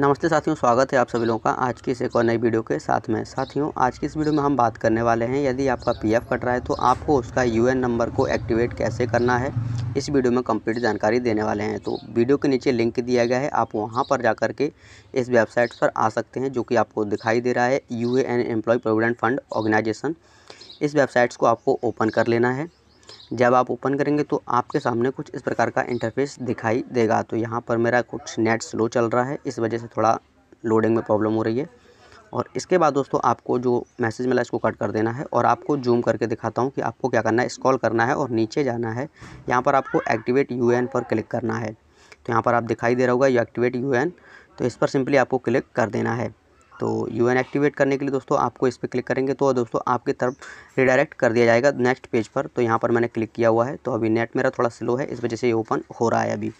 नमस्ते साथियों स्वागत है आप सभी लोगों का आज की इस एक और नई वीडियो के साथ में साथियों आज की इस वीडियो में हम बात करने वाले हैं यदि आपका पीएफ कट रहा है तो आपको उसका यूएन नंबर को एक्टिवेट कैसे करना है इस वीडियो में कंप्लीट जानकारी देने वाले हैं तो वीडियो के नीचे लिंक दिया गया है आप वहाँ पर जा के इस वेबसाइट पर आ सकते हैं जो कि आपको दिखाई दे रहा है U N employ provident fund organisation इस वेबसाइट्स को आपको ओपन कर लेना है जब आप ओपन करेंगे तो आपके सामने कुछ इस प्रकार का इंटरफेस दिखाई देगा तो यहाँ पर मेरा कुछ नेट स्लो चल रहा है इस वजह से थोड़ा लोडिंग में प्रॉब्लम हो रही है और इसके बाद दोस्तों आपको जो मैसेज मिला इसको कट कर देना है और आपको जूम करके दिखाता हूँ कि आपको क्या करना है इस्कॉल करना है और नीचे जाना है यहाँ पर आपको एक्टिवेट यू पर क्लिक करना है तो यहाँ पर आप दिखाई दे रहा होगा यू एक्टिवेट यू तो इस पर सिंपली आपको क्लिक कर देना है तो यू एक्टिवेट करने के लिए दोस्तों आपको इस पर क्लिक करेंगे तो दोस्तों आपकी तरफ रिडायरेक्ट कर दिया जाएगा नेक्स्ट पेज पर तो यहाँ पर मैंने क्लिक किया हुआ है तो अभी नेट मेरा थोड़ा स्लो है इस वजह से ये ओपन हो रहा है अभी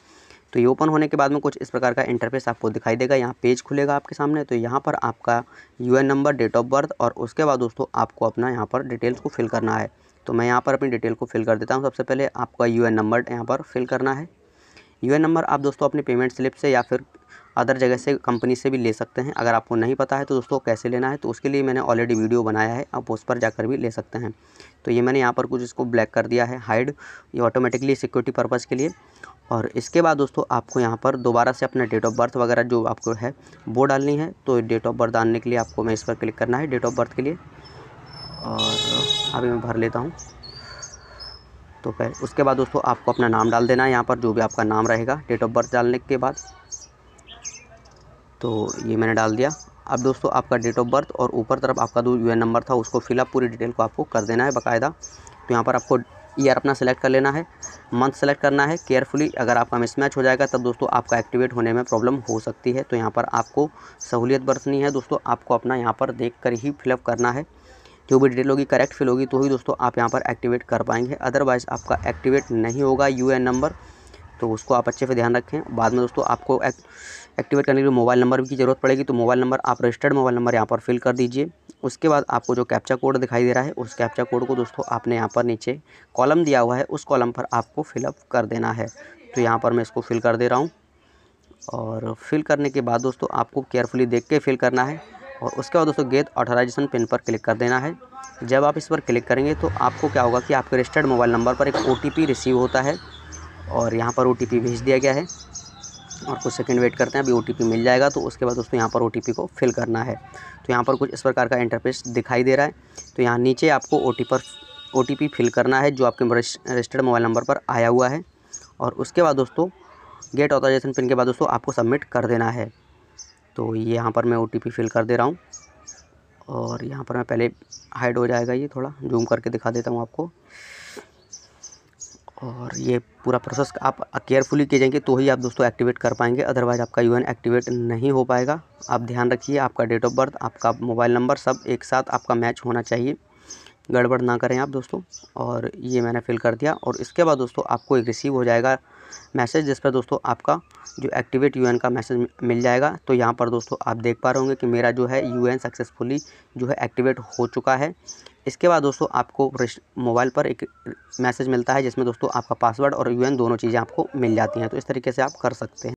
तो ये ओपन होने के बाद में कुछ इस प्रकार का इंटरफेस आपको दिखाई देगा यहाँ पेज खुलेगा आपके सामने तो यहाँ पर आपका N number date of birth और उसके बाद दोस्तों आपको अपना यहाँ पर डिटेल्स को फिल करना है तो मैं यहाँ पर अपनी डिटेल को फिल कर देता हूँ सबसे पहले आपका एन नंबर यहाँ पर फिल करना है यू नंबर आप दोस्तों अपने पेमेंट स्लिप से या फिर अदर जगह से कंपनी से भी ले सकते हैं अगर आपको नहीं पता है तो दोस्तों कैसे लेना है तो उसके लिए मैंने ऑलरेडी वीडियो बनाया है आप उस पर जाकर भी ले सकते हैं तो ये मैंने यहाँ पर कुछ इसको ब्लैक कर दिया है हाइड ये ऑटोमेटिकली सिक्योरिटी पर्पज़ के लिए और इसके बाद दोस्तों आपको यहाँ पर दोबारा से अपना डेट ऑफ बर्थ वगैरह जो आपको है वो डालनी है तो डेट ऑफ बर्थ डालने के लिए आपको मैं इस पर क्लिक करना है डेट ऑफ बर्थ के लिए और अभी मैं भर लेता हूँ तो फिर उसके बाद दोस्तों आपको अपना नाम डाल देना है यहाँ पर जो भी आपका नाम रहेगा डेट ऑफ बर्थ डालने के बाद तो ये मैंने डाल दिया अब दोस्तों आपका डेट ऑफ बर्थ और ऊपर तरफ आपका जो यू नंबर था उसको फिलअप पूरी डिटेल को आपको कर देना है बाकायदा तो यहाँ पर आपको ईयर अपना सेलेक्ट कर लेना है मंथ सेलेक्ट करना है केयरफुली अगर आपका मिसमैच हो जाएगा तब दोस्तों आपका एक्टिवेट होने में प्रॉब्लम हो सकती है तो यहाँ पर आपको सहूलियत बरतनी है दोस्तों आपको अपना यहाँ पर देख कर ही फिलअप करना है जो भी डिटेल होगी करेक्ट फिल होगी तो ही दोस्तों आप यहाँ पर एक्टिवेट कर पाएंगे अदरवाइज़ आपका एक्टिवेट नहीं होगा यू नंबर तो उसको आप अच्छे से ध्यान रखें बाद में दोस्तों आपको एक, एक्टिवेट करने के लिए मोबाइल नंबर की ज़रूरत पड़ेगी तो मोबाइल नंबर आप रजिस्टर्ड मोबाइल नंबर यहाँ पर फिल कर दीजिए उसके बाद आपको जो कैप्चा कोड दिखाई दे रहा है उस कैप्चा कोड को दोस्तों आपने यहाँ पर नीचे कॉलम दिया हुआ है उस कॉलम पर आपको फिलअप कर देना है तो यहाँ पर मैं इसको फिल कर दे रहा हूँ और फिल करने के बाद दोस्तों आपको केयरफुली देख के फिल करना है और उसके बाद दोस्तों गेट ऑथराइजेशन पिन पर क्लिक कर देना है जब आप इस पर क्लिक करेंगे तो आपको क्या होगा कि आपके रजिस्टर्ड मोबाइल नंबर पर एक ओ रिसीव होता है और यहाँ पर ओ भेज दिया गया है और कुछ सेकंड वेट करते हैं अभी ओ मिल जाएगा तो उसके बाद दोस्तों यहाँ पर ओ को फिल करना है तो यहाँ पर कुछ इस प्रकार का इंटरफेस दिखाई दे रहा है तो यहाँ नीचे आपको ओ पर ओ फिल करना है जो आपके रजिस्टर्ड मोबाइल नंबर पर आया हुआ है और उसके बाद दोस्तों गेट ऑथराइजेशन पिन के बाद दोस्तों आपको सबमिट कर देना है तो ये यहाँ पर मैं ओ फ़िल कर दे रहा हूँ और यहाँ पर मैं पहले हाइड हो जाएगा ये थोड़ा जूम करके दिखा देता हूँ आपको और ये पूरा प्रोसेस आप केयरफुली किए जाएंगे तो ही आप दोस्तों एक्टिवेट कर पाएंगे अदरवाइज़ आपका यूएन एक्टिवेट नहीं हो पाएगा आप ध्यान रखिए आपका डेट ऑफ बर्थ आपका मोबाइल नंबर सब एक साथ आपका मैच होना चाहिए गड़बड़ ना करें आप दोस्तों और ये मैंने फिल कर दिया और इसके बाद दोस्तों आपको एक रिसीव हो जाएगा मैसेज जिस पर दोस्तों आपका जो एक्टिवेट यूएन का मैसेज मिल जाएगा तो यहाँ पर दोस्तों आप देख पा रहे होंगे कि मेरा जो है यूएन सक्सेसफुली जो है एक्टिवेट हो चुका है इसके बाद दोस्तों आपको मोबाइल पर एक मैसेज मिलता है जिसमें दोस्तों आपका पासवर्ड और यूएन दोनों चीज़ें आपको मिल जाती हैं तो इस तरीके से आप कर सकते हैं